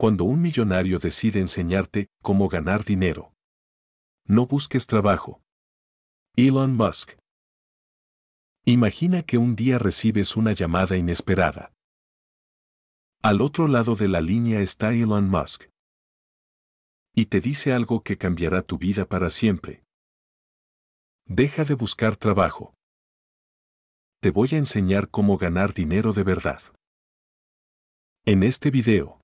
cuando un millonario decide enseñarte cómo ganar dinero. No busques trabajo. Elon Musk. Imagina que un día recibes una llamada inesperada. Al otro lado de la línea está Elon Musk. Y te dice algo que cambiará tu vida para siempre. Deja de buscar trabajo. Te voy a enseñar cómo ganar dinero de verdad. En este video,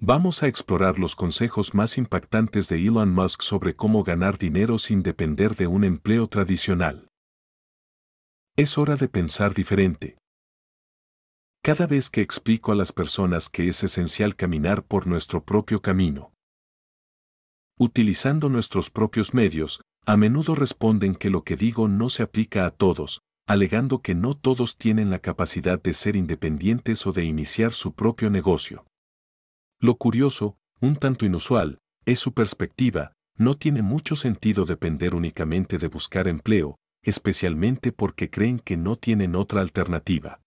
Vamos a explorar los consejos más impactantes de Elon Musk sobre cómo ganar dinero sin depender de un empleo tradicional. Es hora de pensar diferente. Cada vez que explico a las personas que es esencial caminar por nuestro propio camino, utilizando nuestros propios medios, a menudo responden que lo que digo no se aplica a todos, alegando que no todos tienen la capacidad de ser independientes o de iniciar su propio negocio. Lo curioso, un tanto inusual, es su perspectiva, no tiene mucho sentido depender únicamente de buscar empleo, especialmente porque creen que no tienen otra alternativa.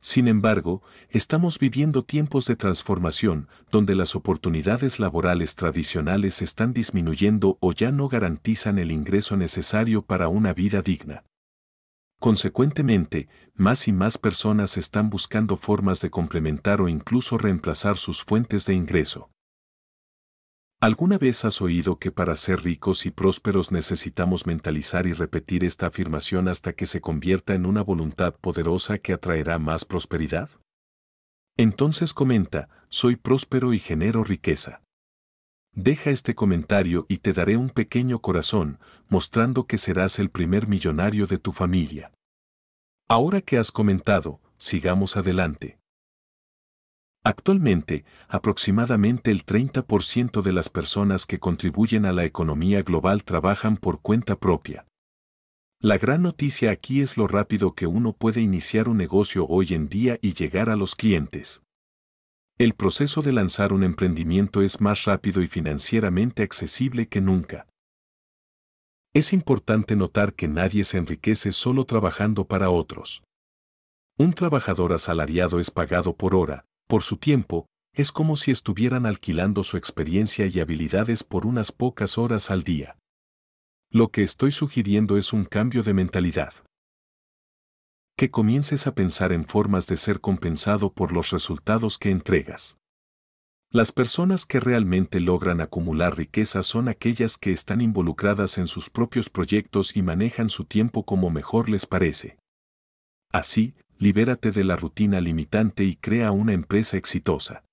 Sin embargo, estamos viviendo tiempos de transformación donde las oportunidades laborales tradicionales están disminuyendo o ya no garantizan el ingreso necesario para una vida digna. Consecuentemente, más y más personas están buscando formas de complementar o incluso reemplazar sus fuentes de ingreso. ¿Alguna vez has oído que para ser ricos y prósperos necesitamos mentalizar y repetir esta afirmación hasta que se convierta en una voluntad poderosa que atraerá más prosperidad? Entonces comenta, soy próspero y genero riqueza. Deja este comentario y te daré un pequeño corazón, mostrando que serás el primer millonario de tu familia. Ahora que has comentado, sigamos adelante. Actualmente, aproximadamente el 30% de las personas que contribuyen a la economía global trabajan por cuenta propia. La gran noticia aquí es lo rápido que uno puede iniciar un negocio hoy en día y llegar a los clientes. El proceso de lanzar un emprendimiento es más rápido y financieramente accesible que nunca. Es importante notar que nadie se enriquece solo trabajando para otros. Un trabajador asalariado es pagado por hora, por su tiempo, es como si estuvieran alquilando su experiencia y habilidades por unas pocas horas al día. Lo que estoy sugiriendo es un cambio de mentalidad que comiences a pensar en formas de ser compensado por los resultados que entregas. Las personas que realmente logran acumular riqueza son aquellas que están involucradas en sus propios proyectos y manejan su tiempo como mejor les parece. Así, libérate de la rutina limitante y crea una empresa exitosa.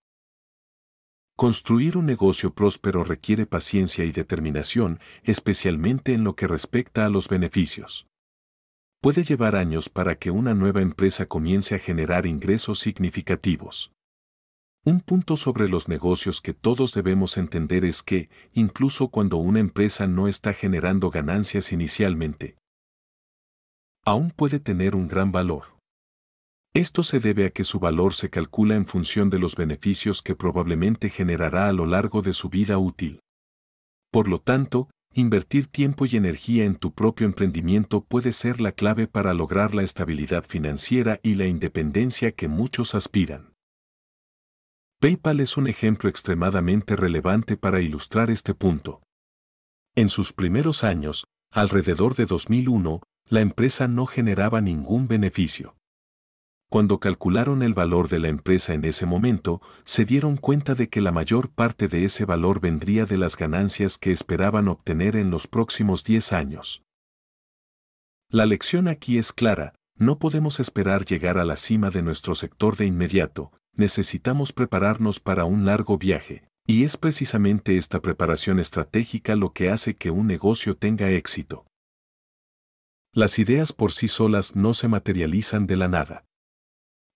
Construir un negocio próspero requiere paciencia y determinación, especialmente en lo que respecta a los beneficios puede llevar años para que una nueva empresa comience a generar ingresos significativos. Un punto sobre los negocios que todos debemos entender es que, incluso cuando una empresa no está generando ganancias inicialmente, aún puede tener un gran valor. Esto se debe a que su valor se calcula en función de los beneficios que probablemente generará a lo largo de su vida útil. Por lo tanto, Invertir tiempo y energía en tu propio emprendimiento puede ser la clave para lograr la estabilidad financiera y la independencia que muchos aspiran. PayPal es un ejemplo extremadamente relevante para ilustrar este punto. En sus primeros años, alrededor de 2001, la empresa no generaba ningún beneficio. Cuando calcularon el valor de la empresa en ese momento, se dieron cuenta de que la mayor parte de ese valor vendría de las ganancias que esperaban obtener en los próximos 10 años. La lección aquí es clara, no podemos esperar llegar a la cima de nuestro sector de inmediato, necesitamos prepararnos para un largo viaje, y es precisamente esta preparación estratégica lo que hace que un negocio tenga éxito. Las ideas por sí solas no se materializan de la nada.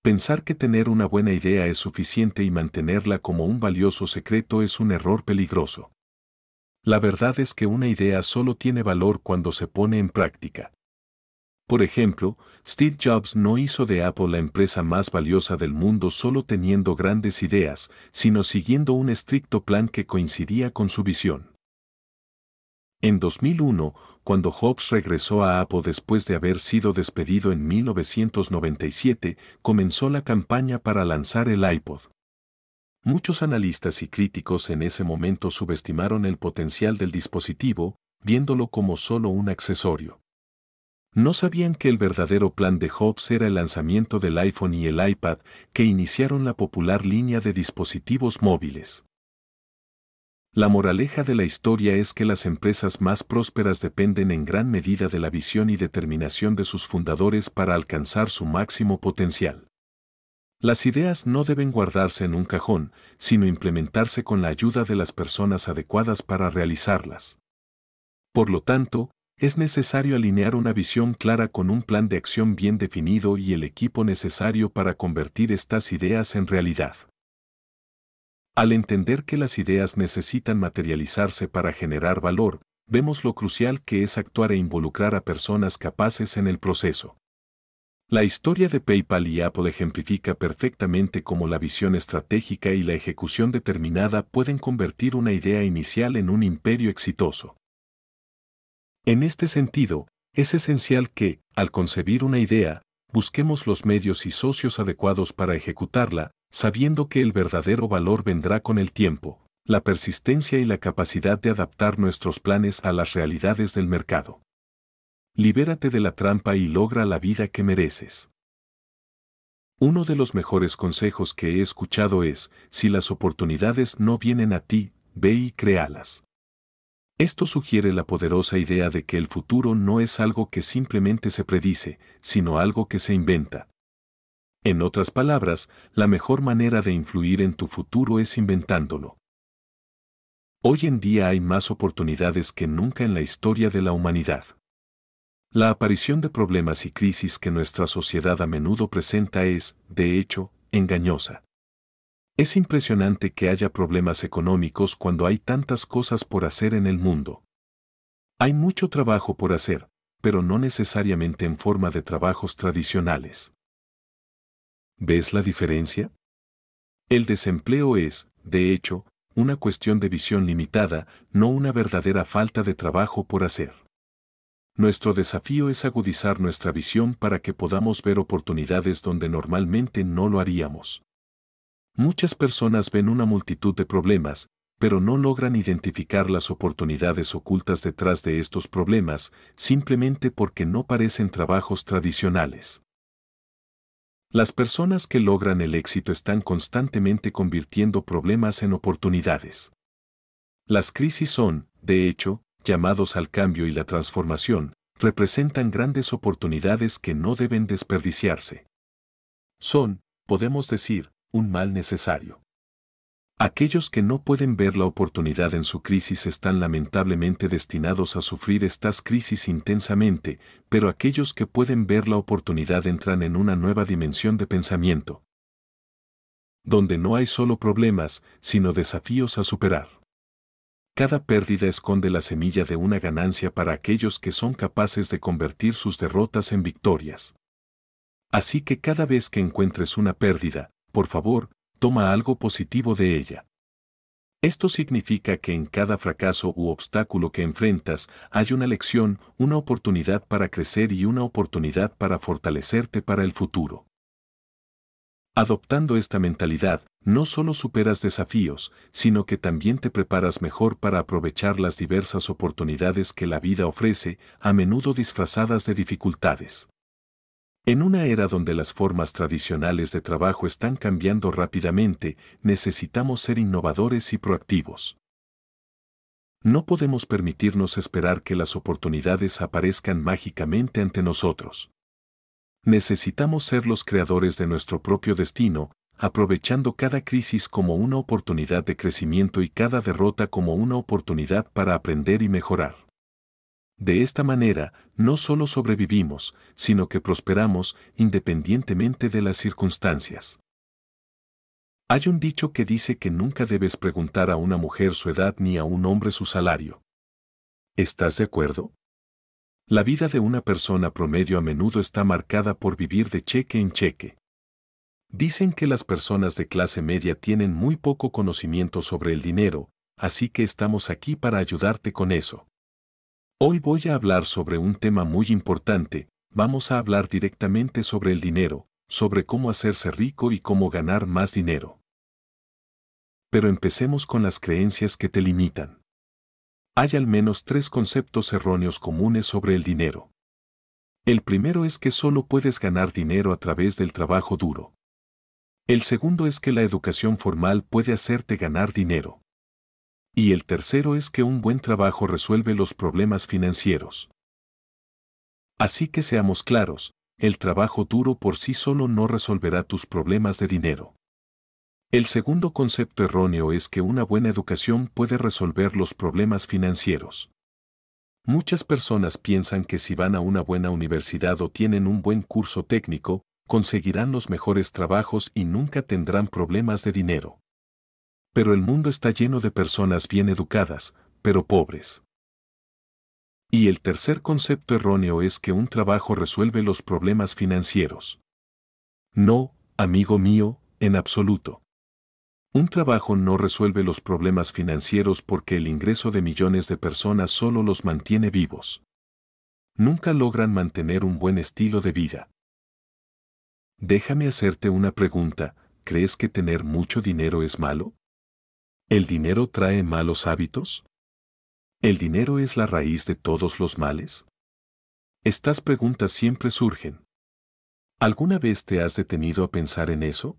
Pensar que tener una buena idea es suficiente y mantenerla como un valioso secreto es un error peligroso. La verdad es que una idea solo tiene valor cuando se pone en práctica. Por ejemplo, Steve Jobs no hizo de Apple la empresa más valiosa del mundo solo teniendo grandes ideas, sino siguiendo un estricto plan que coincidía con su visión. En 2001, cuando Hobbes regresó a Apple después de haber sido despedido en 1997, comenzó la campaña para lanzar el iPod. Muchos analistas y críticos en ese momento subestimaron el potencial del dispositivo, viéndolo como solo un accesorio. No sabían que el verdadero plan de Hobbes era el lanzamiento del iPhone y el iPad, que iniciaron la popular línea de dispositivos móviles. La moraleja de la historia es que las empresas más prósperas dependen en gran medida de la visión y determinación de sus fundadores para alcanzar su máximo potencial. Las ideas no deben guardarse en un cajón, sino implementarse con la ayuda de las personas adecuadas para realizarlas. Por lo tanto, es necesario alinear una visión clara con un plan de acción bien definido y el equipo necesario para convertir estas ideas en realidad. Al entender que las ideas necesitan materializarse para generar valor, vemos lo crucial que es actuar e involucrar a personas capaces en el proceso. La historia de PayPal y Apple ejemplifica perfectamente cómo la visión estratégica y la ejecución determinada pueden convertir una idea inicial en un imperio exitoso. En este sentido, es esencial que, al concebir una idea, busquemos los medios y socios adecuados para ejecutarla, sabiendo que el verdadero valor vendrá con el tiempo, la persistencia y la capacidad de adaptar nuestros planes a las realidades del mercado. Libérate de la trampa y logra la vida que mereces. Uno de los mejores consejos que he escuchado es, si las oportunidades no vienen a ti, ve y créalas. Esto sugiere la poderosa idea de que el futuro no es algo que simplemente se predice, sino algo que se inventa, en otras palabras, la mejor manera de influir en tu futuro es inventándolo. Hoy en día hay más oportunidades que nunca en la historia de la humanidad. La aparición de problemas y crisis que nuestra sociedad a menudo presenta es, de hecho, engañosa. Es impresionante que haya problemas económicos cuando hay tantas cosas por hacer en el mundo. Hay mucho trabajo por hacer, pero no necesariamente en forma de trabajos tradicionales. ¿Ves la diferencia? El desempleo es, de hecho, una cuestión de visión limitada, no una verdadera falta de trabajo por hacer. Nuestro desafío es agudizar nuestra visión para que podamos ver oportunidades donde normalmente no lo haríamos. Muchas personas ven una multitud de problemas, pero no logran identificar las oportunidades ocultas detrás de estos problemas simplemente porque no parecen trabajos tradicionales. Las personas que logran el éxito están constantemente convirtiendo problemas en oportunidades. Las crisis son, de hecho, llamados al cambio y la transformación, representan grandes oportunidades que no deben desperdiciarse. Son, podemos decir, un mal necesario. Aquellos que no pueden ver la oportunidad en su crisis están lamentablemente destinados a sufrir estas crisis intensamente, pero aquellos que pueden ver la oportunidad entran en una nueva dimensión de pensamiento, donde no hay solo problemas, sino desafíos a superar. Cada pérdida esconde la semilla de una ganancia para aquellos que son capaces de convertir sus derrotas en victorias. Así que cada vez que encuentres una pérdida, por favor, toma algo positivo de ella. Esto significa que en cada fracaso u obstáculo que enfrentas hay una lección, una oportunidad para crecer y una oportunidad para fortalecerte para el futuro. Adoptando esta mentalidad, no solo superas desafíos, sino que también te preparas mejor para aprovechar las diversas oportunidades que la vida ofrece, a menudo disfrazadas de dificultades. En una era donde las formas tradicionales de trabajo están cambiando rápidamente, necesitamos ser innovadores y proactivos. No podemos permitirnos esperar que las oportunidades aparezcan mágicamente ante nosotros. Necesitamos ser los creadores de nuestro propio destino, aprovechando cada crisis como una oportunidad de crecimiento y cada derrota como una oportunidad para aprender y mejorar. De esta manera, no solo sobrevivimos, sino que prosperamos independientemente de las circunstancias. Hay un dicho que dice que nunca debes preguntar a una mujer su edad ni a un hombre su salario. ¿Estás de acuerdo? La vida de una persona promedio a menudo está marcada por vivir de cheque en cheque. Dicen que las personas de clase media tienen muy poco conocimiento sobre el dinero, así que estamos aquí para ayudarte con eso. Hoy voy a hablar sobre un tema muy importante, vamos a hablar directamente sobre el dinero, sobre cómo hacerse rico y cómo ganar más dinero. Pero empecemos con las creencias que te limitan. Hay al menos tres conceptos erróneos comunes sobre el dinero. El primero es que solo puedes ganar dinero a través del trabajo duro. El segundo es que la educación formal puede hacerte ganar dinero. Y el tercero es que un buen trabajo resuelve los problemas financieros. Así que seamos claros, el trabajo duro por sí solo no resolverá tus problemas de dinero. El segundo concepto erróneo es que una buena educación puede resolver los problemas financieros. Muchas personas piensan que si van a una buena universidad o tienen un buen curso técnico, conseguirán los mejores trabajos y nunca tendrán problemas de dinero pero el mundo está lleno de personas bien educadas, pero pobres. Y el tercer concepto erróneo es que un trabajo resuelve los problemas financieros. No, amigo mío, en absoluto. Un trabajo no resuelve los problemas financieros porque el ingreso de millones de personas solo los mantiene vivos. Nunca logran mantener un buen estilo de vida. Déjame hacerte una pregunta, ¿crees que tener mucho dinero es malo? ¿El dinero trae malos hábitos? ¿El dinero es la raíz de todos los males? Estas preguntas siempre surgen. ¿Alguna vez te has detenido a pensar en eso?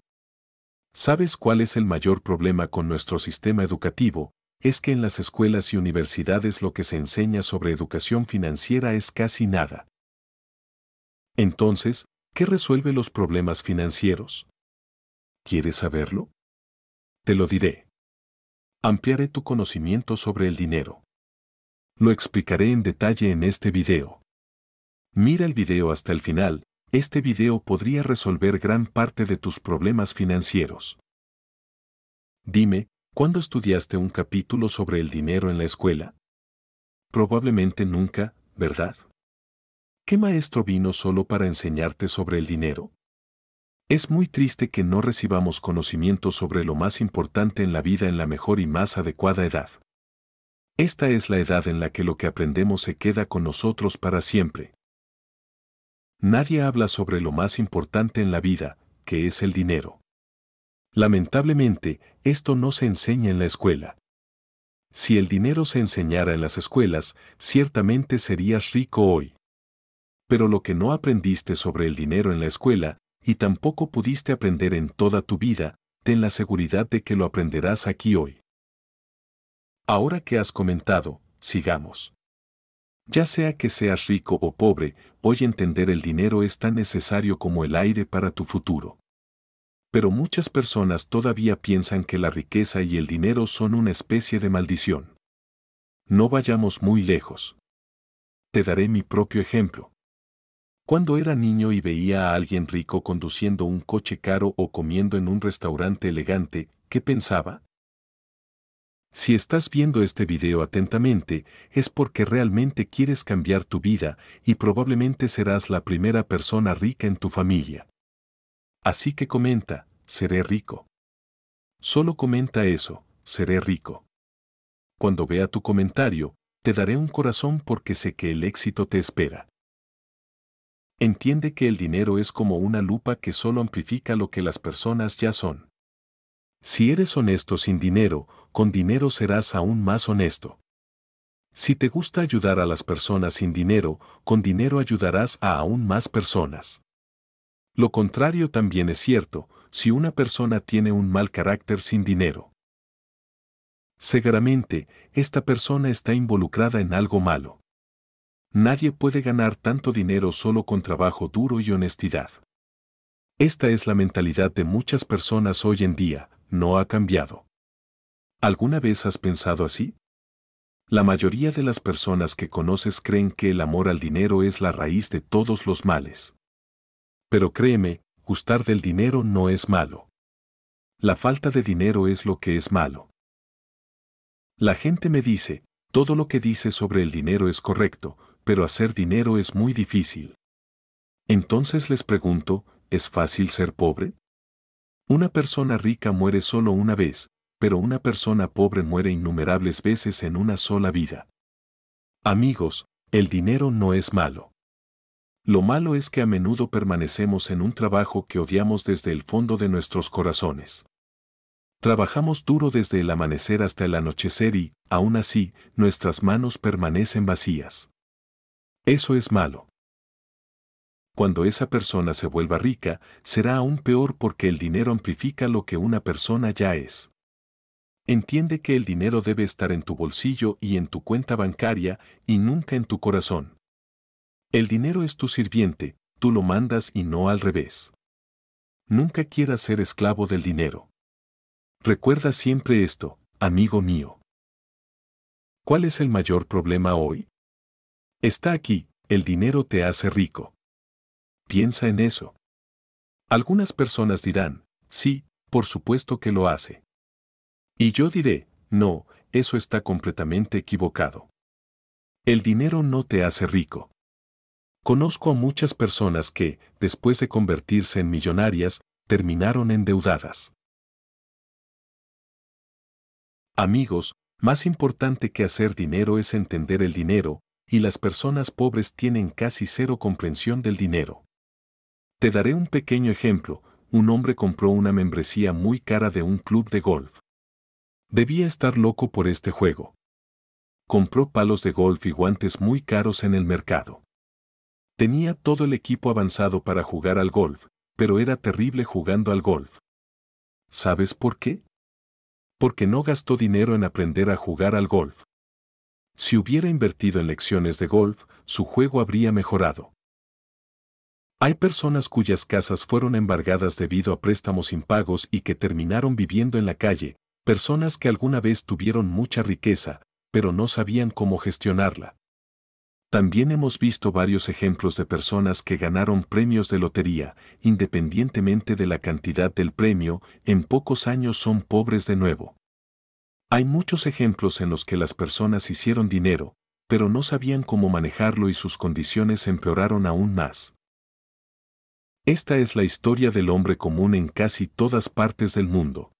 ¿Sabes cuál es el mayor problema con nuestro sistema educativo? Es que en las escuelas y universidades lo que se enseña sobre educación financiera es casi nada. Entonces, ¿qué resuelve los problemas financieros? ¿Quieres saberlo? Te lo diré ampliaré tu conocimiento sobre el dinero. Lo explicaré en detalle en este video. Mira el video hasta el final, este video podría resolver gran parte de tus problemas financieros. Dime, ¿cuándo estudiaste un capítulo sobre el dinero en la escuela? Probablemente nunca, ¿verdad? ¿Qué maestro vino solo para enseñarte sobre el dinero? Es muy triste que no recibamos conocimiento sobre lo más importante en la vida en la mejor y más adecuada edad. Esta es la edad en la que lo que aprendemos se queda con nosotros para siempre. Nadie habla sobre lo más importante en la vida, que es el dinero. Lamentablemente, esto no se enseña en la escuela. Si el dinero se enseñara en las escuelas, ciertamente serías rico hoy. Pero lo que no aprendiste sobre el dinero en la escuela y tampoco pudiste aprender en toda tu vida, ten la seguridad de que lo aprenderás aquí hoy. Ahora que has comentado, sigamos. Ya sea que seas rico o pobre, hoy entender el dinero es tan necesario como el aire para tu futuro. Pero muchas personas todavía piensan que la riqueza y el dinero son una especie de maldición. No vayamos muy lejos. Te daré mi propio ejemplo. Cuando era niño y veía a alguien rico conduciendo un coche caro o comiendo en un restaurante elegante, ¿qué pensaba? Si estás viendo este video atentamente, es porque realmente quieres cambiar tu vida y probablemente serás la primera persona rica en tu familia. Así que comenta, seré rico. Solo comenta eso, seré rico. Cuando vea tu comentario, te daré un corazón porque sé que el éxito te espera. Entiende que el dinero es como una lupa que solo amplifica lo que las personas ya son. Si eres honesto sin dinero, con dinero serás aún más honesto. Si te gusta ayudar a las personas sin dinero, con dinero ayudarás a aún más personas. Lo contrario también es cierto, si una persona tiene un mal carácter sin dinero. Seguramente, esta persona está involucrada en algo malo nadie puede ganar tanto dinero solo con trabajo duro y honestidad. Esta es la mentalidad de muchas personas hoy en día, no ha cambiado. ¿Alguna vez has pensado así? La mayoría de las personas que conoces creen que el amor al dinero es la raíz de todos los males. Pero créeme, gustar del dinero no es malo. La falta de dinero es lo que es malo. La gente me dice, todo lo que dices sobre el dinero es correcto, pero hacer dinero es muy difícil. Entonces les pregunto, ¿es fácil ser pobre? Una persona rica muere solo una vez, pero una persona pobre muere innumerables veces en una sola vida. Amigos, el dinero no es malo. Lo malo es que a menudo permanecemos en un trabajo que odiamos desde el fondo de nuestros corazones. Trabajamos duro desde el amanecer hasta el anochecer y, aún así, nuestras manos permanecen vacías. Eso es malo. Cuando esa persona se vuelva rica, será aún peor porque el dinero amplifica lo que una persona ya es. Entiende que el dinero debe estar en tu bolsillo y en tu cuenta bancaria y nunca en tu corazón. El dinero es tu sirviente, tú lo mandas y no al revés. Nunca quieras ser esclavo del dinero. Recuerda siempre esto, amigo mío. ¿Cuál es el mayor problema hoy? Está aquí, el dinero te hace rico. Piensa en eso. Algunas personas dirán, sí, por supuesto que lo hace. Y yo diré, no, eso está completamente equivocado. El dinero no te hace rico. Conozco a muchas personas que, después de convertirse en millonarias, terminaron endeudadas. Amigos, más importante que hacer dinero es entender el dinero, y las personas pobres tienen casi cero comprensión del dinero. Te daré un pequeño ejemplo, un hombre compró una membresía muy cara de un club de golf. Debía estar loco por este juego. Compró palos de golf y guantes muy caros en el mercado. Tenía todo el equipo avanzado para jugar al golf, pero era terrible jugando al golf. ¿Sabes por qué? Porque no gastó dinero en aprender a jugar al golf. Si hubiera invertido en lecciones de golf, su juego habría mejorado. Hay personas cuyas casas fueron embargadas debido a préstamos impagos y que terminaron viviendo en la calle, personas que alguna vez tuvieron mucha riqueza, pero no sabían cómo gestionarla. También hemos visto varios ejemplos de personas que ganaron premios de lotería, independientemente de la cantidad del premio, en pocos años son pobres de nuevo. Hay muchos ejemplos en los que las personas hicieron dinero, pero no sabían cómo manejarlo y sus condiciones empeoraron aún más. Esta es la historia del hombre común en casi todas partes del mundo.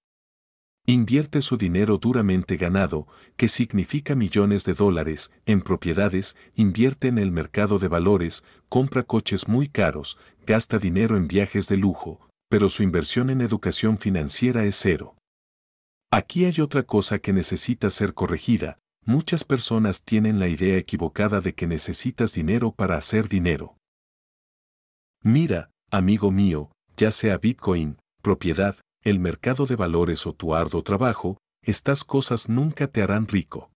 Invierte su dinero duramente ganado, que significa millones de dólares, en propiedades, invierte en el mercado de valores, compra coches muy caros, gasta dinero en viajes de lujo, pero su inversión en educación financiera es cero. Aquí hay otra cosa que necesita ser corregida. Muchas personas tienen la idea equivocada de que necesitas dinero para hacer dinero. Mira, amigo mío, ya sea Bitcoin, propiedad, el mercado de valores o tu arduo trabajo, estas cosas nunca te harán rico.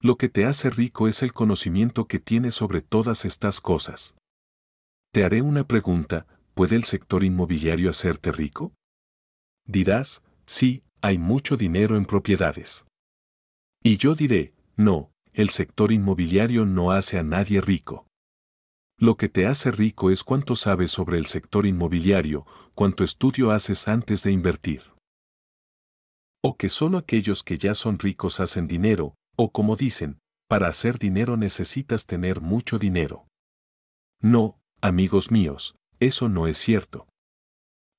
Lo que te hace rico es el conocimiento que tienes sobre todas estas cosas. Te haré una pregunta, ¿puede el sector inmobiliario hacerte rico? Dirás, sí, hay mucho dinero en propiedades. Y yo diré, no, el sector inmobiliario no hace a nadie rico. Lo que te hace rico es cuánto sabes sobre el sector inmobiliario, cuánto estudio haces antes de invertir. O que solo aquellos que ya son ricos hacen dinero, o como dicen, para hacer dinero necesitas tener mucho dinero. No, amigos míos, eso no es cierto.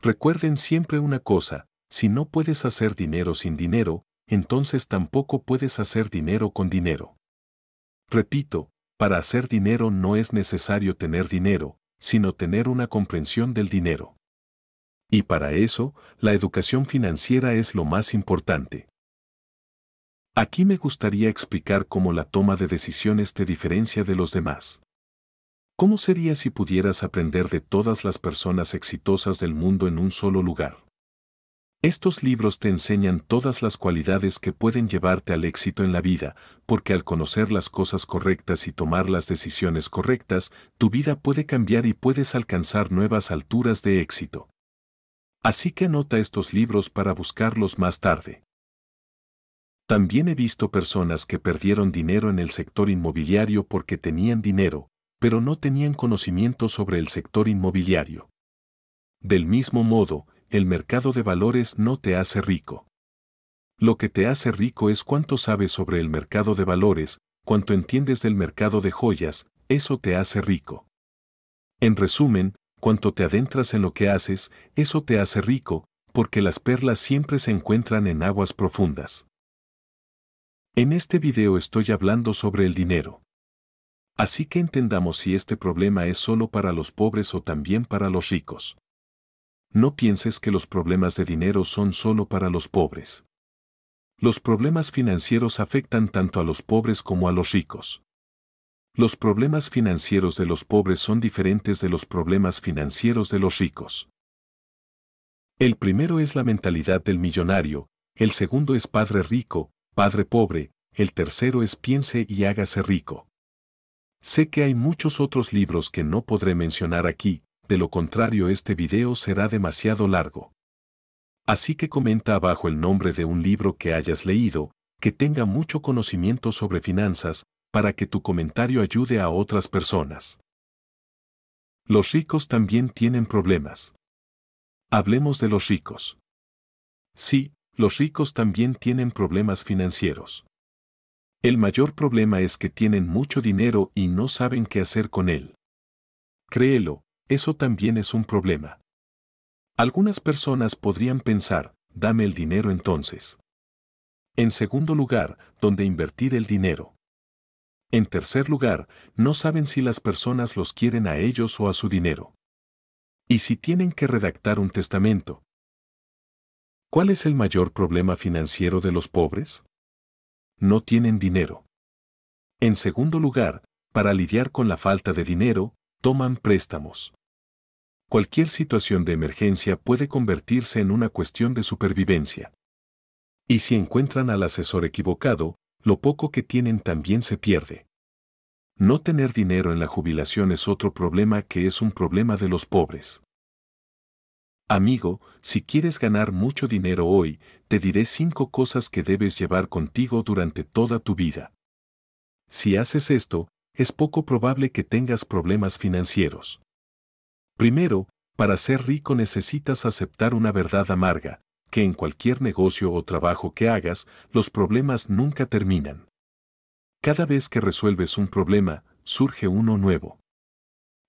Recuerden siempre una cosa, si no puedes hacer dinero sin dinero, entonces tampoco puedes hacer dinero con dinero. Repito, para hacer dinero no es necesario tener dinero, sino tener una comprensión del dinero. Y para eso, la educación financiera es lo más importante. Aquí me gustaría explicar cómo la toma de decisiones te diferencia de los demás. ¿Cómo sería si pudieras aprender de todas las personas exitosas del mundo en un solo lugar? Estos libros te enseñan todas las cualidades que pueden llevarte al éxito en la vida, porque al conocer las cosas correctas y tomar las decisiones correctas, tu vida puede cambiar y puedes alcanzar nuevas alturas de éxito. Así que anota estos libros para buscarlos más tarde. También he visto personas que perdieron dinero en el sector inmobiliario porque tenían dinero, pero no tenían conocimiento sobre el sector inmobiliario. Del mismo modo, el mercado de valores no te hace rico. Lo que te hace rico es cuánto sabes sobre el mercado de valores, cuánto entiendes del mercado de joyas, eso te hace rico. En resumen, cuanto te adentras en lo que haces, eso te hace rico, porque las perlas siempre se encuentran en aguas profundas. En este video estoy hablando sobre el dinero. Así que entendamos si este problema es solo para los pobres o también para los ricos no pienses que los problemas de dinero son solo para los pobres. Los problemas financieros afectan tanto a los pobres como a los ricos. Los problemas financieros de los pobres son diferentes de los problemas financieros de los ricos. El primero es la mentalidad del millonario, el segundo es padre rico, padre pobre, el tercero es piense y hágase rico. Sé que hay muchos otros libros que no podré mencionar aquí, de lo contrario este video será demasiado largo. Así que comenta abajo el nombre de un libro que hayas leído, que tenga mucho conocimiento sobre finanzas, para que tu comentario ayude a otras personas. Los ricos también tienen problemas. Hablemos de los ricos. Sí, los ricos también tienen problemas financieros. El mayor problema es que tienen mucho dinero y no saben qué hacer con él. Créelo, eso también es un problema. Algunas personas podrían pensar, dame el dinero entonces. En segundo lugar, ¿dónde invertir el dinero? En tercer lugar, no saben si las personas los quieren a ellos o a su dinero. Y si tienen que redactar un testamento. ¿Cuál es el mayor problema financiero de los pobres? No tienen dinero. En segundo lugar, para lidiar con la falta de dinero, toman préstamos. Cualquier situación de emergencia puede convertirse en una cuestión de supervivencia. Y si encuentran al asesor equivocado, lo poco que tienen también se pierde. No tener dinero en la jubilación es otro problema que es un problema de los pobres. Amigo, si quieres ganar mucho dinero hoy, te diré cinco cosas que debes llevar contigo durante toda tu vida. Si haces esto, es poco probable que tengas problemas financieros. Primero, para ser rico necesitas aceptar una verdad amarga, que en cualquier negocio o trabajo que hagas, los problemas nunca terminan. Cada vez que resuelves un problema, surge uno nuevo.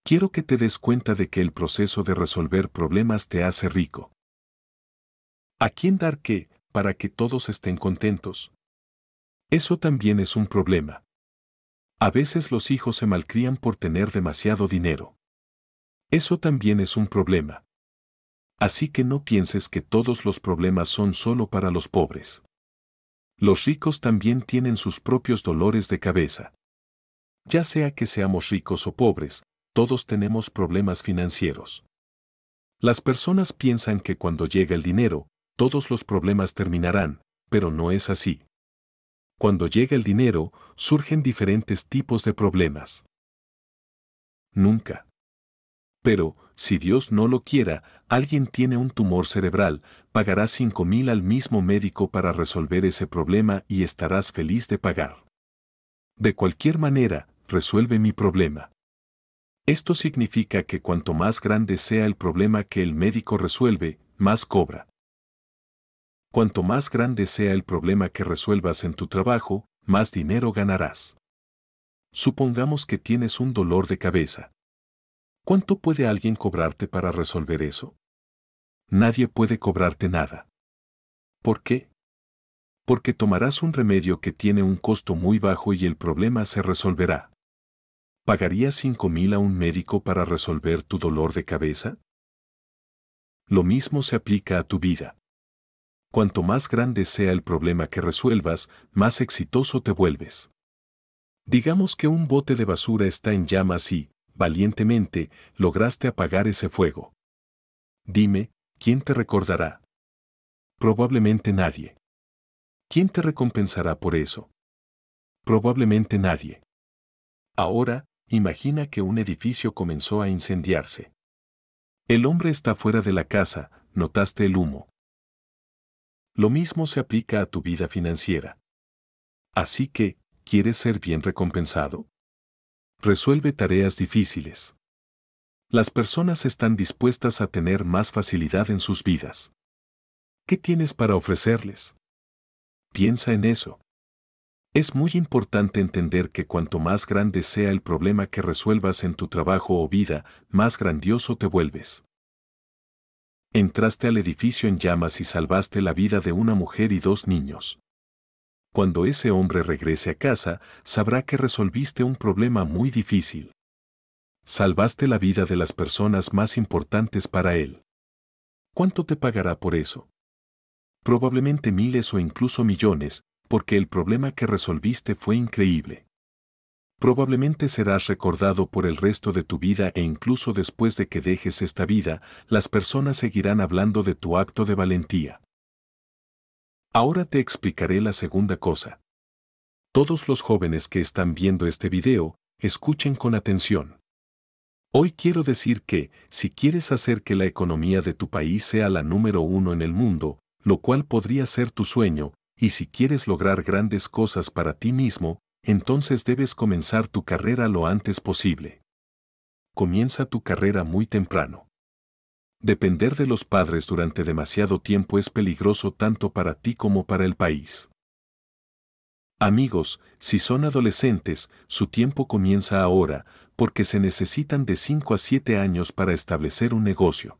Quiero que te des cuenta de que el proceso de resolver problemas te hace rico. ¿A quién dar qué para que todos estén contentos? Eso también es un problema. A veces los hijos se malcrían por tener demasiado dinero. Eso también es un problema. Así que no pienses que todos los problemas son solo para los pobres. Los ricos también tienen sus propios dolores de cabeza. Ya sea que seamos ricos o pobres, todos tenemos problemas financieros. Las personas piensan que cuando llega el dinero, todos los problemas terminarán, pero no es así. Cuando llega el dinero, surgen diferentes tipos de problemas. Nunca. Pero, si Dios no lo quiera, alguien tiene un tumor cerebral, pagará 5.000 al mismo médico para resolver ese problema y estarás feliz de pagar. De cualquier manera, resuelve mi problema. Esto significa que cuanto más grande sea el problema que el médico resuelve, más cobra. Cuanto más grande sea el problema que resuelvas en tu trabajo, más dinero ganarás. Supongamos que tienes un dolor de cabeza. ¿Cuánto puede alguien cobrarte para resolver eso? Nadie puede cobrarte nada. ¿Por qué? Porque tomarás un remedio que tiene un costo muy bajo y el problema se resolverá. ¿Pagarías 5.000 a un médico para resolver tu dolor de cabeza? Lo mismo se aplica a tu vida cuanto más grande sea el problema que resuelvas, más exitoso te vuelves. Digamos que un bote de basura está en llamas y, valientemente, lograste apagar ese fuego. Dime, ¿quién te recordará? Probablemente nadie. ¿Quién te recompensará por eso? Probablemente nadie. Ahora, imagina que un edificio comenzó a incendiarse. El hombre está fuera de la casa, notaste el humo. Lo mismo se aplica a tu vida financiera. Así que, ¿quieres ser bien recompensado? Resuelve tareas difíciles. Las personas están dispuestas a tener más facilidad en sus vidas. ¿Qué tienes para ofrecerles? Piensa en eso. Es muy importante entender que cuanto más grande sea el problema que resuelvas en tu trabajo o vida, más grandioso te vuelves. Entraste al edificio en llamas y salvaste la vida de una mujer y dos niños. Cuando ese hombre regrese a casa, sabrá que resolviste un problema muy difícil. Salvaste la vida de las personas más importantes para él. ¿Cuánto te pagará por eso? Probablemente miles o incluso millones, porque el problema que resolviste fue increíble. Probablemente serás recordado por el resto de tu vida e incluso después de que dejes esta vida, las personas seguirán hablando de tu acto de valentía. Ahora te explicaré la segunda cosa. Todos los jóvenes que están viendo este video, escuchen con atención. Hoy quiero decir que, si quieres hacer que la economía de tu país sea la número uno en el mundo, lo cual podría ser tu sueño, y si quieres lograr grandes cosas para ti mismo, entonces debes comenzar tu carrera lo antes posible. Comienza tu carrera muy temprano. Depender de los padres durante demasiado tiempo es peligroso tanto para ti como para el país. Amigos, si son adolescentes, su tiempo comienza ahora, porque se necesitan de 5 a 7 años para establecer un negocio.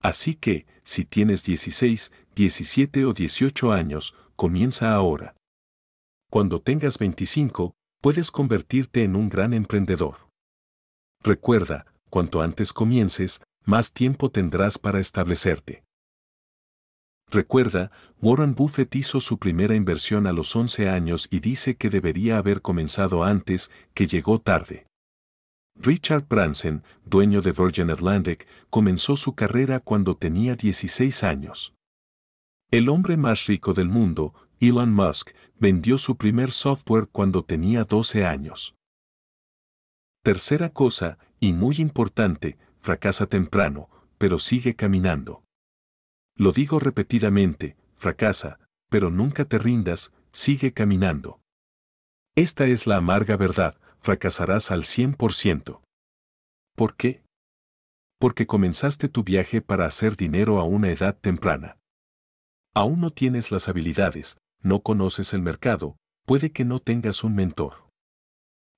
Así que, si tienes 16, 17 o 18 años, comienza ahora cuando tengas 25, puedes convertirte en un gran emprendedor. Recuerda, cuanto antes comiences, más tiempo tendrás para establecerte. Recuerda, Warren Buffett hizo su primera inversión a los 11 años y dice que debería haber comenzado antes, que llegó tarde. Richard Branson, dueño de Virgin Atlantic, comenzó su carrera cuando tenía 16 años. El hombre más rico del mundo, Elon Musk, vendió su primer software cuando tenía 12 años. Tercera cosa, y muy importante, fracasa temprano, pero sigue caminando. Lo digo repetidamente, fracasa, pero nunca te rindas, sigue caminando. Esta es la amarga verdad, fracasarás al 100%. ¿Por qué? Porque comenzaste tu viaje para hacer dinero a una edad temprana. Aún no tienes las habilidades, no conoces el mercado, puede que no tengas un mentor.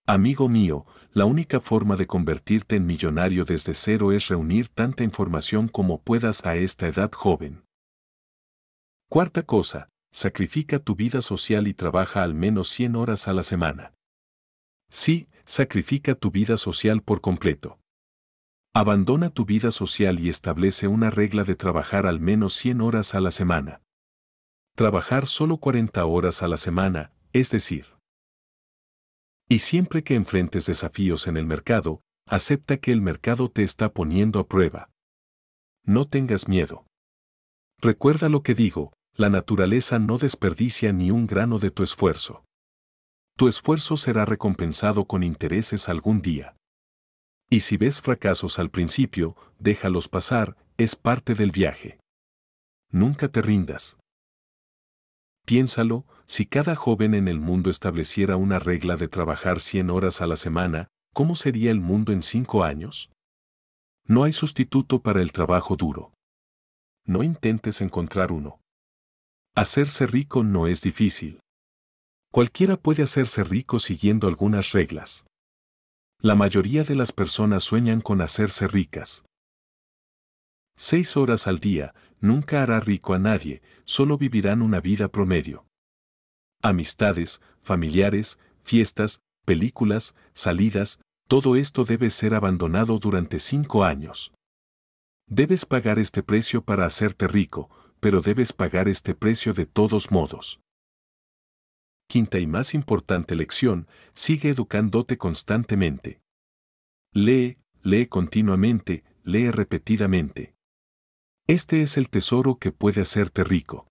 Amigo mío, la única forma de convertirte en millonario desde cero es reunir tanta información como puedas a esta edad joven. Cuarta cosa, sacrifica tu vida social y trabaja al menos 100 horas a la semana. Sí, sacrifica tu vida social por completo. Abandona tu vida social y establece una regla de trabajar al menos 100 horas a la semana trabajar solo 40 horas a la semana, es decir. Y siempre que enfrentes desafíos en el mercado, acepta que el mercado te está poniendo a prueba. No tengas miedo. Recuerda lo que digo, la naturaleza no desperdicia ni un grano de tu esfuerzo. Tu esfuerzo será recompensado con intereses algún día. Y si ves fracasos al principio, déjalos pasar, es parte del viaje. Nunca te rindas. Piénsalo, si cada joven en el mundo estableciera una regla de trabajar 100 horas a la semana, ¿cómo sería el mundo en 5 años? No hay sustituto para el trabajo duro. No intentes encontrar uno. Hacerse rico no es difícil. Cualquiera puede hacerse rico siguiendo algunas reglas. La mayoría de las personas sueñan con hacerse ricas. 6 horas al día, nunca hará rico a nadie, solo vivirán una vida promedio. Amistades, familiares, fiestas, películas, salidas, todo esto debe ser abandonado durante cinco años. Debes pagar este precio para hacerte rico, pero debes pagar este precio de todos modos. Quinta y más importante lección, sigue educándote constantemente. Lee, lee continuamente, lee repetidamente. Este es el tesoro que puede hacerte rico.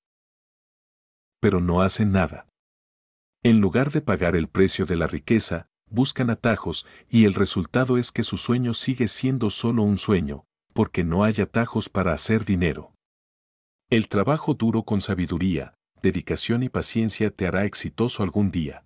Pero no hacen nada. En lugar de pagar el precio de la riqueza, buscan atajos y el resultado es que su sueño sigue siendo solo un sueño, porque no hay atajos para hacer dinero. El trabajo duro con sabiduría, dedicación y paciencia te hará exitoso algún día.